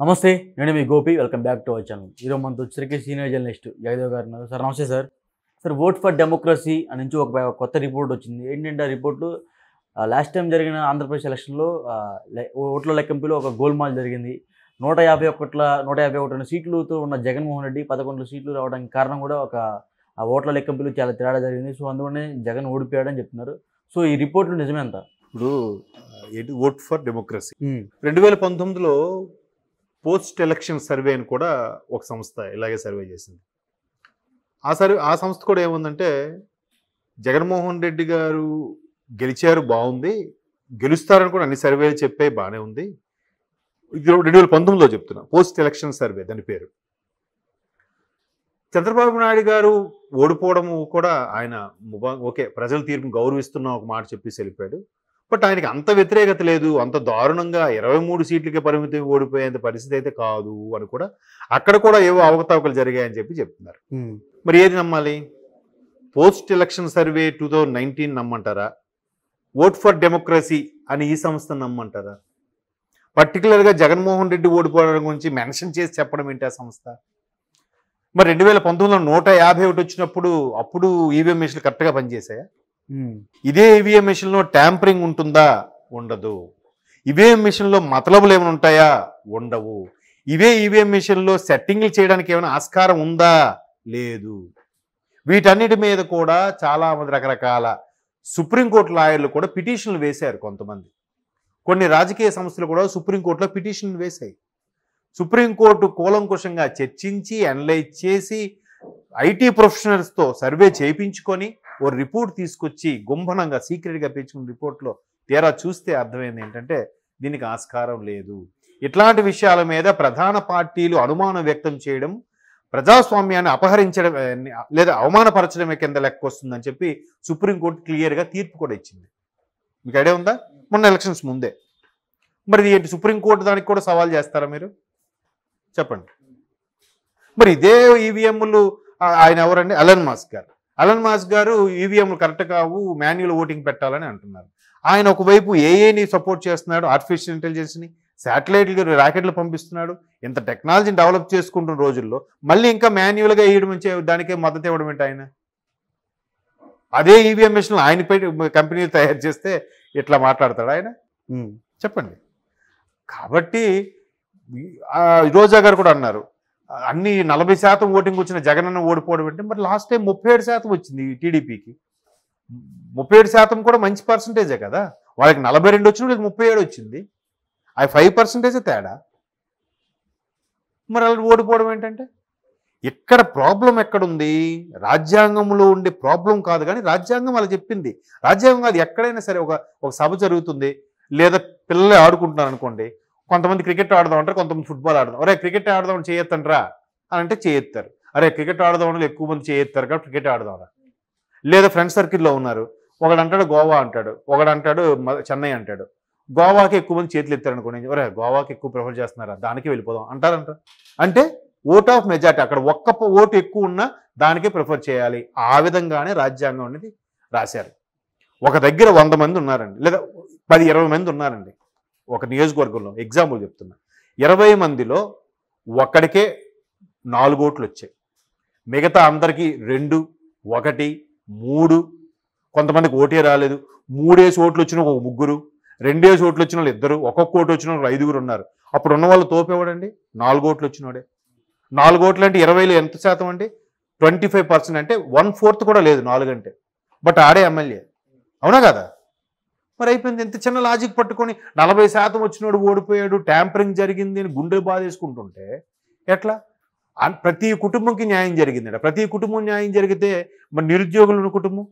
నమస్తే నేను మీ Gopi welcome back to our channel ఈరోజు మనతో వచ్చరికి సీనియర్ జర్నలిస్ట్ జగదేవ్ గారు ఉన్నారు సార్ నమస్తే sir sir vote for democracy అని ఒక కొత్త రిపోర్ట్ వచ్చింది ఏంటంటే ఆ రిపోర్టు లాస్ట్ టైం జరిగిన ఆంధ్రప్రదేశ్ ఎలక్షన్లో ఓట్ల లెక్కింపులో ఒక గోల్మాల్ జరిగింది నూట యాభై ఒకట్ల నూట యాభై ఒకటి సీట్లతో ఉన్న జగన్మోహన్ రెడ్డి పదకొండు సీట్లు రావడానికి కారణం కూడా ఒక ఆ ఓట్ల లెక్కింపులు చాలా తేడా జరిగింది సో అందువల్లనే జగన్ ఓడిపోయాడని చెప్తున్నారు సో ఈ రిపోర్ట్లు నిజమేంత ఇప్పుడు ఏంటి ఓట్ ఫర్ డెమోక్రసీ రెండు వేల పంతొమ్మిదిలో పోస్ట్ ఎలక్షన్ సర్వే అని కూడా ఒక సంస్థ ఇలాగే సర్వే చేసింది ఆ సర్వే ఆ సంస్థ కూడా ఏముందంటే జగన్మోహన్ రెడ్డి గారు గెలిచారు బాగుంది గెలుస్తారని కూడా అన్ని సర్వేలు చెప్పే బాగానే ఉంది ఇది రెండు వేల పంతొమ్మిదిలో చెప్తున్నా పోస్ట్ ఎలక్షన్ సర్వే దాని పేరు చంద్రబాబు నాయుడు గారు ఓడిపోవడము కూడా ఆయన ఓకే ప్రజల తీర్పును గౌరవిస్తున్న ఒక మాట చెప్పేసి వెళ్ళిపోయాడు బట్ ఆయనకి అంత వ్యతిరేకత లేదు అంత దారుణంగా ఇరవై మూడు సీట్లకి పరిమితి ఓడిపోయేంత పరిస్థితి అయితే కాదు అని కూడా అక్కడ కూడా ఏవో అవకతవకలు జరిగాయని చెప్పి చెప్తున్నారు మరి ఏది నమ్మాలి post election survey two thousand nineteen నమ్మంటారా ఓట్ ఫర్ డెమోక్రసీ అని ఈ సంస్థ నమ్మంటారా పర్టికులర్గా జగన్మోహన్ రెడ్డి ఓడిపోవడం గురించి మెన్షన్ చేసి చెప్పడం ఏంటి ఆ సంస్థ మరి రెండు వేల పంతొమ్మిదిలో నూట యాభై ఒకటి వచ్చినప్పుడు అప్పుడు ఈవీఎం మిషన్లు కరెక్ట్గా పనిచేశాయా ఇదే ఈవీఎం మిషన్లో ట్యాంపరింగ్ ఉంటుందా ఉండదు ఈవీఎం మిషన్లో మతలబులు ఏమైనా ఉంటాయా ఉండవు ఇవే ఈవీఎం మిషన్లో సెట్టింగ్లు చేయడానికి ఏమైనా ఆస్కారం ఉందా లేదు వీటన్నిటి మీద కూడా చాలామంది రకరకాల సుప్రీంకోర్టు లాయర్లు కూడా పిటిషన్లు వేశారు కొంతమంది కొన్ని రాజకీయ సంస్థలు కూడా సుప్రీంకోర్టులో పిటిషన్లు వేశాయి సుప్రీంకోర్టు కూలంకుషంగా చర్చించి అనలైజ్ చేసి ఐటీ ప్రొఫెషనల్స్తో సర్వే చేయించుకొని ఓ రిపోర్ట్ తీసుకొచ్చి గుంభనంగా సీక్రెట్గా పెంచుకున్న రిపోర్ట్లో తీరా చూస్తే అర్థమైంది ఏంటంటే దీనికి ఆస్కారం లేదు ఇట్లాంటి విషయాల మీద ప్రధాన పార్టీలు అనుమానం వ్యక్తం చేయడం ప్రజాస్వామ్యాన్ని అపహరించడం లేదా అవమానపరచడమే కింద లెక్క వస్తుందని చెప్పి సుప్రీంకోర్టు క్లియర్గా తీర్పు కూడా ఇచ్చింది మీకు ఐడియా ఉందా మొన్న ఎలక్షన్స్ ముందే మరి ఏంటి సుప్రీంకోర్టు దానికి కూడా సవాల్ చేస్తారా మీరు చెప్పండి మరి ఇదే ఈవీఎంలు ఆయన ఎవరండి అలన్ మాస్క్ గారు అలన్ మాస్ గారు ఈవీఎంలు కరెక్ట్ కావు మాన్యువల్ ఓటింగ్ పెట్టాలని అంటున్నారు ఆయన ఒకవైపు ఏఏని సపోర్ట్ చేస్తున్నాడు ఆర్టిఫిషియల్ ఇంటెలిజెన్స్ని శాటిలైట్లు రాకెట్లు పంపిస్తున్నాడు ఇంత టెక్నాలజీని డెవలప్ చేసుకుంటున్న రోజుల్లో మళ్ళీ ఇంకా మాన్యువల్గా వేయడం దానికే మద్దతు ఇవ్వడం ఏంటి ఆయన అదే ఈవీఎం మిషన్ ఆయన కంపెనీలు తయారు చేస్తే ఇట్లా మాట్లాడతాడు ఆయన చెప్పండి కాబట్టి రోజా గారు కూడా అన్నారు అన్ని నలభై శాతం ఓటింగ్ వచ్చిన జగన్ అన్న ఓడిపోవడం ఏంటి మరి లాస్ట్ టైం ముప్పై ఏడు శాతం వచ్చింది టీడీపీకి ముప్పై ఏడు శాతం కూడా మంచి పర్సంటేజే కదా వాళ్ళకి నలభై రెండు వచ్చిన ముప్పై ఏడు వచ్చింది ఆ ఫైవ్ పర్సంటేజే తేడా మరి అలా ఓడిపోవడం ఏంటంటే ఇక్కడ ప్రాబ్లం ఎక్కడుంది రాజ్యాంగంలో ఉండే ప్రాబ్లం కాదు కానీ రాజ్యాంగం అలా చెప్పింది రాజ్యాంగం కాదు ఎక్కడైనా సరే ఒక ఒక సభ జరుగుతుంది లేదా పిల్లలే ఆడుకుంటున్నారు అనుకోండి కొంతమంది క్రికెట్ ఆడదాం అంటారు కొంతమంది ఫుట్బాల్ ఆడదాం అరే క్రికెట్ ఆడదాం చేయొత్తంటారా అని అంటే చేయొత్తారు అరే క్రికెట్ ఆడదాం ఎక్కువ మంది చేయొత్తారు కాబట్టి క్రికెట్ ఆడదాంరా లేదా ఫ్రెండ్ సర్కిల్లో ఉన్నారు ఒకడు అంటాడు గోవా అంటాడు ఒకడు అంటాడు చెన్నై అంటాడు గోవాకి ఎక్కువ మంది చేతులు ఎత్తారు అనుకోండి ఒరే గోవాకి ఎక్కువ ప్రిఫర్ చేస్తున్నారా దానికి వెళ్ళిపోదాం అంటారంట అంటే ఓట్ ఆఫ్ మెజార్టీ అక్కడ ఒక్క ఓటు ఎక్కువ ఉన్నా దానికే ప్రిఫర్ చేయాలి ఆ విధంగానే రాజ్యాంగం అనేది రాశారు ఒక దగ్గర వంద మంది ఉన్నారండి లేదా పది ఇరవై మంది ఉన్నారండి ఒక నియోజకవర్గంలో ఎగ్జాంపుల్ చెప్తున్నా ఇరవై మందిలో ఒక్కడికే నాలుగు ఓట్లు వచ్చాయి మిగతా అందరికీ రెండు ఒకటి మూడు కొంతమందికి ఓటే రాలేదు మూడేసి ఓట్లు వచ్చిన ఒక ముగ్గురు రెండేసి ఓట్లు వచ్చిన వాళ్ళు ఇద్దరు ఒక్కొక్క ఓటు వచ్చిన వాళ్ళు ఐదుగురు ఉన్నారు అప్పుడు ఉన్న వాళ్ళు తోపేవాడండి నాలుగు ఓట్లు వచ్చినవాడే నాలుగు ఓట్లు అంటే ఇరవైలో ఎంత శాతం అండి ట్వంటీ ఫైవ్ పర్సెంట్ అంటే వన్ ఫోర్త్ కూడా లేదు నాలుగంటే బట్ ఆడే ఎమ్మెల్యే అవునా కదా మరి అయిపోయింది ఎంత చిన్న లాజిక్ పట్టుకొని నలభై శాతం వచ్చినోడు ఓడిపోయాడు ట్యాంపరింగ్ జరిగింది అని గుండె బాధేసుకుంటుంటే ఎట్లా ప్రతి కుటుంబంకి న్యాయం జరిగిందండి ప్రతి కుటుంబం న్యాయం జరిగితే మరి నిరుద్యోగులు ఉన్న కుటుంబం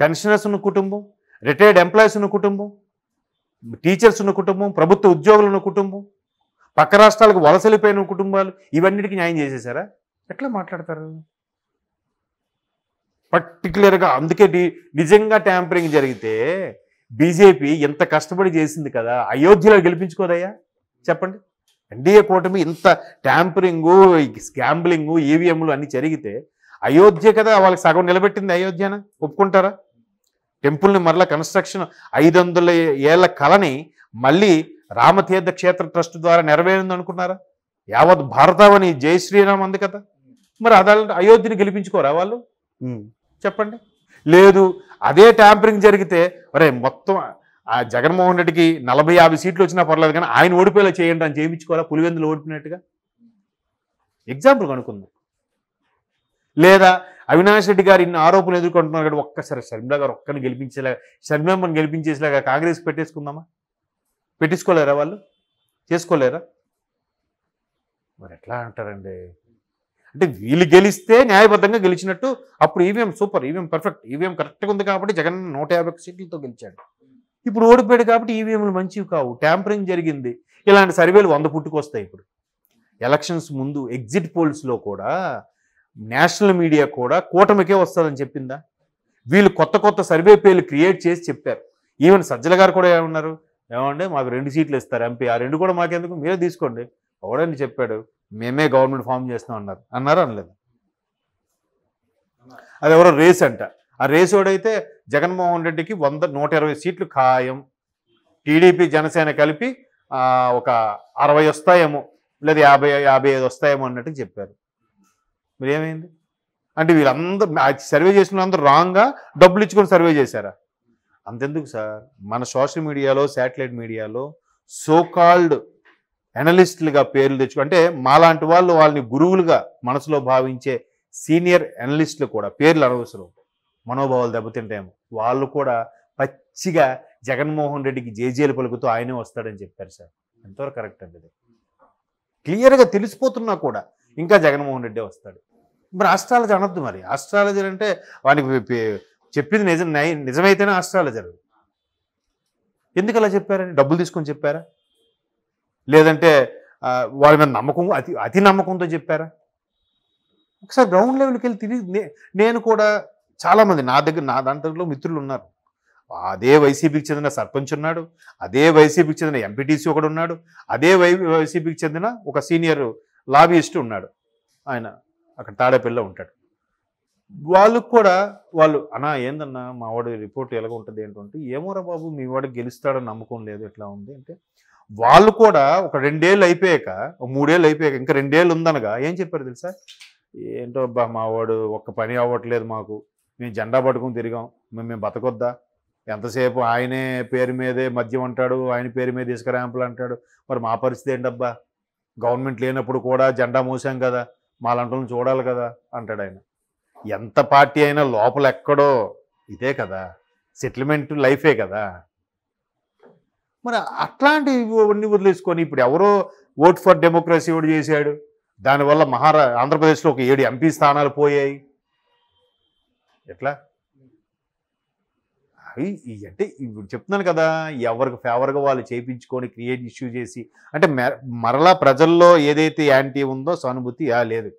పెన్షనర్స్ ఉన్న కుటుంబం రిటైర్డ్ ఎంప్లాయీస్ ఉన్న కుటుంబం టీచర్స్ ఉన్న కుటుంబం ప్రభుత్వ ఉద్యోగులు ఉన్న కుటుంబం పక్క రాష్ట్రాలకు వలసలిపోయిన కుటుంబాలు ఇవన్నిటికీ న్యాయం చేసేసారా ఎట్లా మాట్లాడతారు పర్టికులర్గా అందుకే నిజంగా ట్యాంపరింగ్ జరిగితే బీజేపీ ఇంత కష్టపడి చేసింది కదా అయోధ్యలో గెలిపించుకోదయ్యా చెప్పండి ఎన్డీఏ కూటమి ఇంత ట్యాంపరింగు స్కాంబ్లింగు ఈవీఎంలు అన్ని జరిగితే అయోధ్య కదా వాళ్ళకి సగం నిలబెట్టింది అయోధ్యన ఒప్పుకుంటారా టెంపుల్ని మరలా కన్స్ట్రక్షన్ ఐదు వందల ఏళ్ళ కళని మళ్ళీ రామతీర్థ క్షేత్ర ట్రస్ట్ ద్వారా నెరవేరింది అనుకున్నారా యావత్ భారతావని జై శ్రీరామ్ అంది కదా మరి అదాల అయోధ్యని గెలిపించుకోరా వాళ్ళు చెప్పండి లేదు అదే ట్యాంపరింగ్ జరిగితే ఒరే మొత్తం ఆ జగన్మోహన్ రెడ్డికి నలభై యాభై సీట్లు వచ్చినా పర్లేదు కానీ ఆయన ఓడిపోయేలా చేయండి అని చేయించుకోవాలా పులివెందులు ఓడిపోయినట్టుగా ఎగ్జాంపుల్ కనుక్కుందాం లేదా అవినాష్ రెడ్డి గారు ఇన్ని ఆరోపణలు ఎదుర్కొంటున్నారు కాబట్టి ఒక్కసారి షర్మిలా గారు ఒక్కరిని గెలిపించేలాగా షర్మిమ్మని గెలిపించేసేలాగా కాంగ్రెస్ పెట్టేసుకుందామా పెట్టించుకోలేరా వాళ్ళు చేసుకోలేరా మరి ఎట్లా అంటారండి అంటే వీళ్ళు గెలిస్తే న్యాయబద్ధంగా గెలిచినట్టు అప్పుడు EVM e super EVM perfect EVM కరెక్ట్గా ఉంది కాబట్టి జగన్ నూట యాభై సీట్లతో గెలిచాడు ఇప్పుడు ఓడిపోయాడు కాబట్టి ఈవీఎంలు e మంచివి కావు ట్యాంపరింగ్ జరిగింది ఇలాంటి సర్వేలు వంద పుట్టుకొస్తాయి ఇప్పుడు ఎలక్షన్స్ ముందు ఎగ్జిట్ పోల్స్లో కూడా నేషనల్ మీడియా కూడా కూటమికే వస్తుందని చెప్పిందా వీళ్ళు కొత్త కొత్త సర్వే పేర్లు క్రియేట్ చేసి చెప్పారు ఈవెన్ సజ్జల గారు కూడా ఏమన్నారు ఏమంటే మాకు రెండు సీట్లు ఇస్తారు ఎంపీ ఆ రెండు కూడా మాకెందుకు మీరే తీసుకోండి ఎవడని చెప్పాడు మేమే గవర్నమెంట్ ఫామ్ చేస్తాం అన్నారు అన్నారు అనలేదు అది ఎవరో రేస్ అంట ఆ రేసోడైతే జగన్మోహన్ రెడ్డికి వంద నూట ఇరవై సీట్లు ఖాయం టీడీపీ జనసేన కలిపి ఒక అరవై వస్తాయేమో లేదా యాభై యాభై ఐదు వస్తాయేమో అన్నట్టు చెప్పారు మరి ఏమైంది అంటే వీళ్ళందరూ సర్వే చేసిన అందరూ రాంగ్గా డబ్బులు ఇచ్చుకొని సర్వే చేశారా అంతెందుకు సార్ మన సోషల్ మీడియాలో శాటిలైట్ మీడియాలో సో కాల్డ్ అనలిస్టులుగా పేర్లు తెచ్చుకు అంటే మాలాంటి వాళ్ళు వాళ్ళని గురువులుగా మనసులో భావించే సీనియర్ అనలిస్టులు కూడా పేర్లు అనవసరం మనోభావాలు దెబ్బతింటాయేమో వాళ్ళు కూడా పచ్చిగా జగన్మోహన్ రెడ్డికి జేజేలు పలుకుతూ ఆయనే వస్తాడని చెప్పారు సార్ ఎంతవరకు కరెక్ట్ అండి క్లియర్గా తెలిసిపోతున్నా కూడా ఇంకా జగన్మోహన్ రెడ్డి వస్తాడు మరి ఆస్ట్రాలజీ అనొద్దు మరి ఆస్ట్రాలజీ అంటే వానికి చెప్పింది నిజం నిజమైతేనే ఆస్ట్రాలజీ ఎందుకు అలా చెప్పారని డబ్బులు తీసుకొని చెప్పారా లేదంటే వాళ్ళ మీద నమ్మకం అతి అతి నమ్మకంతో చెప్పారా ఒకసారి గ్రౌండ్ లెవెల్కి వెళ్ళి తిరిగి నేను కూడా చాలామంది నా దగ్గర నా దాంట్లో మిత్రులు ఉన్నారు అదే వైసీపీకి చెందిన సర్పంచ్ ఉన్నాడు అదే వైసీపీకి చెందిన ఎంపీటీసీ ఒకడు ఉన్నాడు అదే వై వైసీపీకి చెందిన ఒక సీనియర్ లాబీయిస్ట్ ఉన్నాడు ఆయన అక్కడ తాడేపల్లిలో ఉంటాడు వాళ్ళకు కూడా వాళ్ళు అన్నా ఏందన్నా మా వాడి రిపోర్ట్ ఎలాగ ఉంటుంది ఏంటంటే ఏమోరా బాబు మీ వాడు గెలుస్తాడని నమ్మకం లేదు ఎట్లా ఉంది అంటే వాళ్ళు కూడా ఒక రెండేళ్ళు అయిపోయాక మూడేళ్ళు అయిపోయాక ఇంకా రెండేళ్ళు ఉందనగా ఏం చెప్పారు తెలుసా ఏంటో అబ్బా మా వాడు ఒక్క పని అవ్వట్లేదు మాకు మేము జెండా పట్టుకుని తిరిగాం మేము మేము బతకొద్దా ఎంతసేపు ఆయనే పేరు మీదే మద్యం అంటాడు ఆయన పేరు మీద ఇసుక ర్యాంపులు అంటాడు మరి మా పరిస్థితి ఏంటబ్బా గవర్నమెంట్ లేనప్పుడు కూడా జెండా మూసాం కదా మా లంటలను చూడాలి కదా అంటాడు ఆయన ఎంత పార్టీ అయినా లోపల ఎక్కడో ఇదే కదా సెటిల్మెంట్ లైఫే కదా మరి అట్లాంటివన్నీ వదిలేసుకొని ఇప్పుడు ఎవరో ఓట్ ఫర్ డెమోక్రసీ ఎవడు చేశాడు దానివల్ల మహారా ఆంధ్రప్రదేశ్లో ఒక ఏడు ఎంపీ స్థానాలు పోయాయి ఎట్లా అవి అంటే ఇప్పుడు చెప్తున్నాను కదా ఎవరికి ఫేవర్గా వాళ్ళు చేయించుకొని క్రియేట్ ఇష్యూ చేసి అంటే మరలా ప్రజల్లో ఏదైతే యాంటీ ఉందో సానుభూతి ఆ లేదు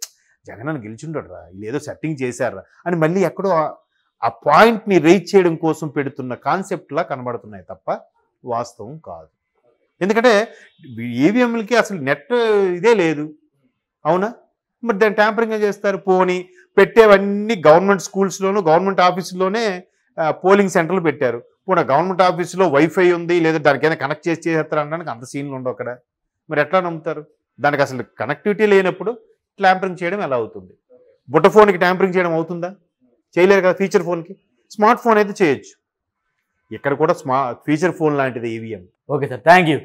జగన్ గెలిచిండడు రా ఏదో సెట్టింగ్ చేశారా అని మళ్ళీ ఎక్కడో ఆ పాయింట్ని రీచ్ చేయడం కోసం పెడుతున్న కాన్సెప్ట్లా కనబడుతున్నాయి తప్ప వాస్తవం కాదు ఎందుకంటే ఈవీఎంలకి అసలు నెట్ ఇదే లేదు అవునా మరి దాన్ని ట్యాంపరింగ్ చేస్తారు పోని పెట్టేవన్నీ గవర్నమెంట్ స్కూల్స్లోనూ గవర్నమెంట్ ఆఫీసులోనే పోలింగ్ సెంటర్లు పెట్టారు పోనీ గవర్నమెంట్ ఆఫీసులో వైఫై ఉంది లేదా దానికి ఏదైనా కనెక్ట్ చేసి చేసేస్తారు అనడానికి అంత సీన్లు ఉండవు అక్కడ మరి ఎట్లా నమ్ముతారు దానికి అసలు కనెక్టివిటీ లేనప్పుడు ట్యాంపరింగ్ చేయడం ఎలా అవుతుంది బుట్ట ఫోన్కి ట్యాంపరింగ్ చేయడం అవుతుందా చేయలేరు కదా ఫీచర్ ఫోన్కి స్మార్ట్ ఫోన్ అయితే చేయొచ్చు ఇక్కడ కూడా స్మా ఫీచర్ ఫోన్ లాంటిది EVM e okay sir thank you